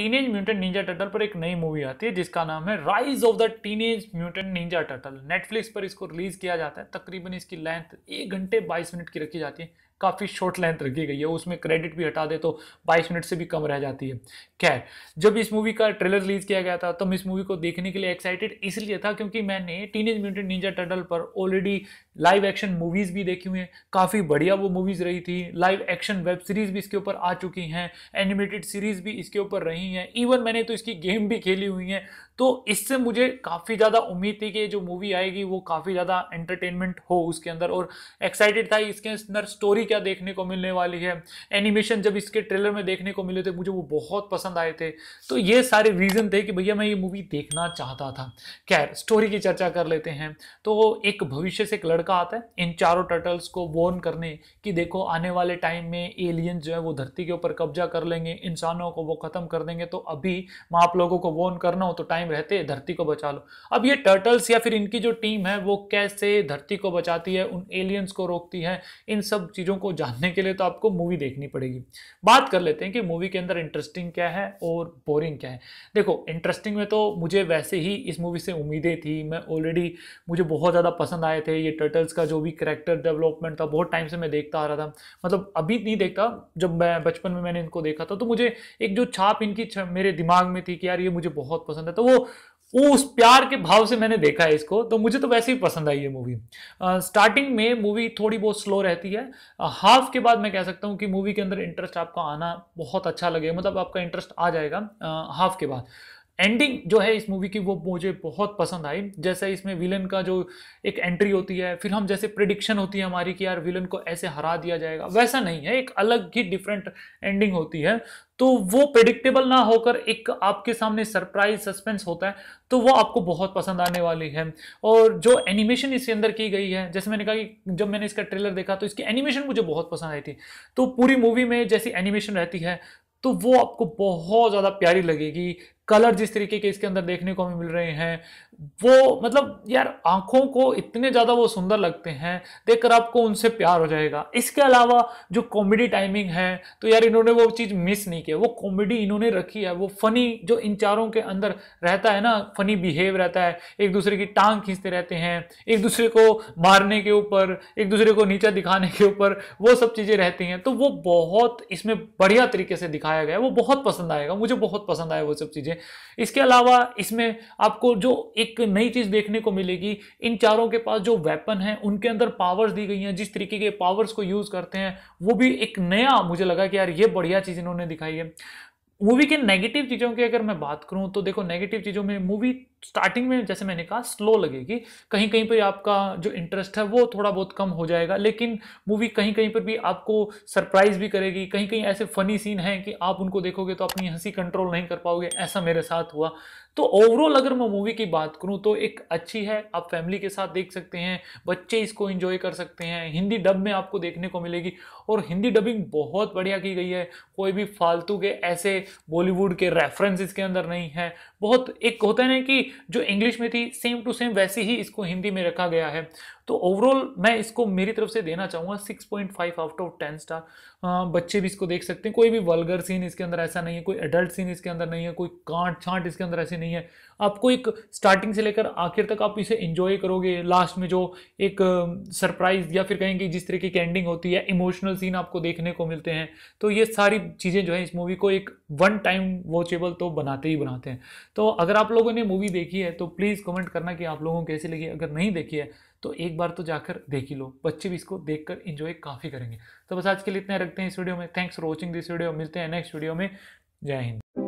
teenage mutant ninja turtle पर एक नई मूवी आती है जिसका नाम है rise of the teenage mutant ninja turtle Netflix पर इसको रिलीज किया जाता है तकरीबन इसकी लेंथ एक घंटे बाईस मिनट की रखी जाती है काफ़ी शॉर्ट लेंथ रखी गई है उसमें क्रेडिट भी हटा दे तो 22 मिनट से भी कम रह जाती है खैर जब इस मूवी का ट्रेलर रिलीज किया गया था तब तो मैं इस मूवी को देखने के लिए एक्साइटेड इसलिए था क्योंकि मैंने teenage mutant ninja turtle पर ऑलरेडी लाइव एक्शन मूवीज़ भी देखी हुई हैं काफ़ी बढ़िया वो मूवीज़ रही थी लाइव एक्शन वेब सीरीज़ भी इसके ऊपर आ चुकी हैं एनिमेटेड सीरीज़ भी इसके ऊपर रही हैं इवन मैंने तो इसकी गेम भी खेली हुई हैं तो इससे मुझे काफ़ी ज़्यादा उम्मीद थी कि जो मूवी आएगी वो काफ़ी ज़्यादा एंटरटेनमेंट हो उसके अंदर और एक्साइटेड था इसके अंदर स्टोरी क्या देखने को मिलने वाली है एनिमेशन जब इसके ट्रेलर में देखने को मिले थे मुझे वो बहुत पसंद आए थे तो ये सारे रीज़न थे कि भैया मैं ये मूवी देखना चाहता था खैर स्टोरी की चर्चा कर लेते हैं तो एक भविष्य से एक लड़का आता है इन चारों टर्टल्स को वॉर्न करने कि देखो आने वाले टाइम में एलियन जो है वो धरती के ऊपर कब्जा कर लेंगे इंसानों को वो ख़त्म कर देंगे तो अभी मैं आप लोगों को वॉर्न करना हो तो टाइम कायम रहते धरती को बचा लो अब ये टर्टल्स या फिर इनकी जो टीम है वो कैसे धरती को बचाती है उन एलियंस को रोकती है इन सब चीज़ों को जानने के लिए तो आपको मूवी देखनी पड़ेगी बात कर लेते हैं कि मूवी के अंदर इंटरेस्टिंग क्या है और बोरिंग क्या है देखो इंटरेस्टिंग में तो मुझे वैसे ही इस मूवी से उम्मीदें थी मैं ऑलरेडी मुझे बहुत ज़्यादा पसंद आए थे ये टर्टल्स का जो भी करेक्टर डेवलपमेंट था बहुत टाइम से मैं देखता आ रहा था मतलब अभी नहीं देखता जब मैं बचपन में मैंने इनको देखा था तो मुझे एक जो छाप इनकी मेरे दिमाग में थी कि यार ये मुझे बहुत पसंद है तो वो उस प्यार के भाव से मैंने देखा है इसको तो मुझे तो वैसे ही पसंद आई ये मूवी स्टार्टिंग में मूवी थोड़ी बहुत स्लो रहती है हाफ के बाद मैं कह सकता हूँ कि मूवी के अंदर इंटरेस्ट आपका आना बहुत अच्छा लगेगा मतलब आपका इंटरेस्ट आ जाएगा हाफ के बाद एंडिंग जो है इस मूवी की वो मुझे बहुत पसंद आई जैसे इसमें विलन का जो एक एंट्री होती है फिर हम जैसे प्रिडिक्शन होती है हमारी कि यार विलन को ऐसे हरा दिया जाएगा वैसा नहीं है एक अलग ही डिफरेंट एंडिंग होती है तो वो प्रिडिक्टेबल ना होकर एक आपके सामने सरप्राइज सस्पेंस होता है तो वो आपको बहुत पसंद आने वाली है और जो एनिमेशन इसके अंदर की गई है जैसे मैंने कहा कि जब मैंने इसका ट्रेलर देखा तो इसकी एनिमेशन मुझे बहुत पसंद आई थी तो पूरी मूवी में जैसी एनिमेशन रहती है तो वो आपको बहुत ज़्यादा प्यारी लगेगी कलर जिस तरीके के इसके अंदर देखने को हमें मिल रहे हैं वो मतलब यार आंखों को इतने ज़्यादा वो सुंदर लगते हैं देखकर आपको उनसे प्यार हो जाएगा इसके अलावा जो कॉमेडी टाइमिंग है तो यार इन्होंने वो चीज़ मिस नहीं किया वो कॉमेडी इन्होंने रखी है वो फनी जो इन चारों के अंदर रहता है ना फनी बिहेव रहता है एक दूसरे की टांग खींचते रहते हैं एक दूसरे को मारने के ऊपर एक दूसरे को नीचा दिखाने के ऊपर वो सब चीज़ें रहती हैं तो वो बहुत इसमें बढ़िया तरीके से दिखाया गया है वो बहुत पसंद आएगा मुझे बहुत पसंद आया वो सब चीज़ें इसके अलावा इसमें आपको जो एक नई चीज़ देखने को मिलेगी इन चारों के पास जो वेपन है उनके अंदर पावर्स दी गई हैं जिस तरीके के पावर्स को यूज़ करते हैं वो भी एक नया मुझे लगा कि यार ये बढ़िया चीज़ इन्होंने दिखाई है मूवी के नेगेटिव चीज़ों की अगर मैं बात करूं तो देखो नेगेटिव चीज़ों में मूवी स्टार्टिंग में जैसे मैंने कहा स्लो लगेगी कहीं कहीं पर आपका जो इंटरेस्ट है वो थोड़ा बहुत कम हो जाएगा लेकिन मूवी कहीं कहीं पर भी आपको सरप्राइज भी करेगी कहीं कहीं ऐसे फनी सीन हैं कि आप उनको देखोगे तो अपनी हंसी कंट्रोल नहीं कर पाओगे ऐसा मेरे साथ हुआ तो ओवरऑल अगर मैं मूवी की बात करूँ तो एक अच्छी है आप फैमिली के साथ देख सकते हैं बच्चे इसको इंजॉय कर सकते हैं हिंदी डब में आपको देखने को मिलेगी और हिंदी डबिंग बहुत बढ़िया की गई है कोई भी फालतू के ऐसे बॉलीवुड के रेफरेंस इसके अंदर नहीं है बहुत एक होता है ना कि जो इंग्लिश में थी सेम टू सेम वैसे ही इसको हिंदी में रखा गया है तो ओवरऑल मैं इसको मेरी तरफ से देना चाहूँगा 6.5 point five out of ten star बच्चे भी इसको देख सकते हैं कोई भी वल्गर सीन इसके अंदर ऐसा नहीं है कोई एडल्ट सीन इसके अंदर नहीं है कोई कांट छांट इसके अंदर ऐसे नहीं है आपको एक स्टार्टिंग से लेकर आखिर तक आप इसे इंजॉय करोगे लास्ट में जो एक सरप्राइज या फिर कहेंगे जिस तरीके की एंडिंग होती है इमोशनल सीन आपको देखने को मिलते हैं तो ये सारी चीज़ें जो है इस मूवी को एक वन टाइम वॉचेबल तो बनाते ही बनाते हैं तो अगर आप लोगों ने मूवी देखी है तो प्लीज़ कमेंट करना कि आप लोगों को कैसी लगी अगर नहीं देखी है तो एक बार तो जाकर देख ही लो बच्चे भी इसको देख कर इंजॉय काफ़ी करेंगे तो बस आज के लिए इतना रखते हैं इस वीडियो में thanks for watching this video मिलते हैं नेक्स्ट वीडियो में जय हिंद